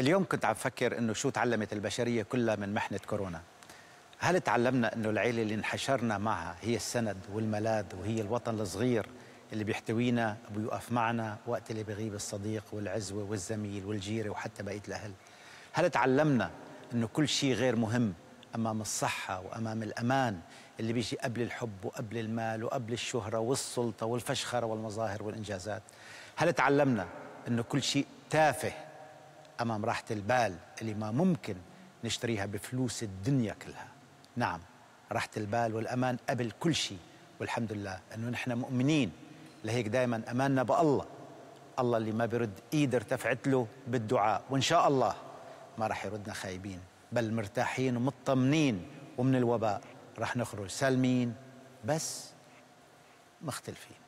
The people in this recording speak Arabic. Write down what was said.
اليوم كنت عم فكر انه شو تعلمت البشريه كلها من محنه كورونا هل تعلمنا انه العيله اللي انحشرنا معها هي السند والملاذ وهي الوطن الصغير اللي بيحتوينا وبيوقف معنا وقت اللي بغيب الصديق والعزوه والزميل والجيره وحتى بقيه الاهل هل تعلمنا انه كل شيء غير مهم امام الصحه وامام الامان اللي بيجي قبل الحب وقبل المال وقبل الشهره والسلطه والفشخره والمظاهر والانجازات هل تعلمنا انه كل شيء تافه أمام راحة البال اللي ما ممكن نشتريها بفلوس الدنيا كلها نعم راحة البال والأمان قبل كل شيء والحمد لله أنه نحن مؤمنين لهيك دائما أماننا بالله الله اللي ما برد إيد ارتفعت له بالدعاء وإن شاء الله ما راح يردنا خايبين بل مرتاحين ومطمنين ومن الوباء راح نخرج سالمين بس مختلفين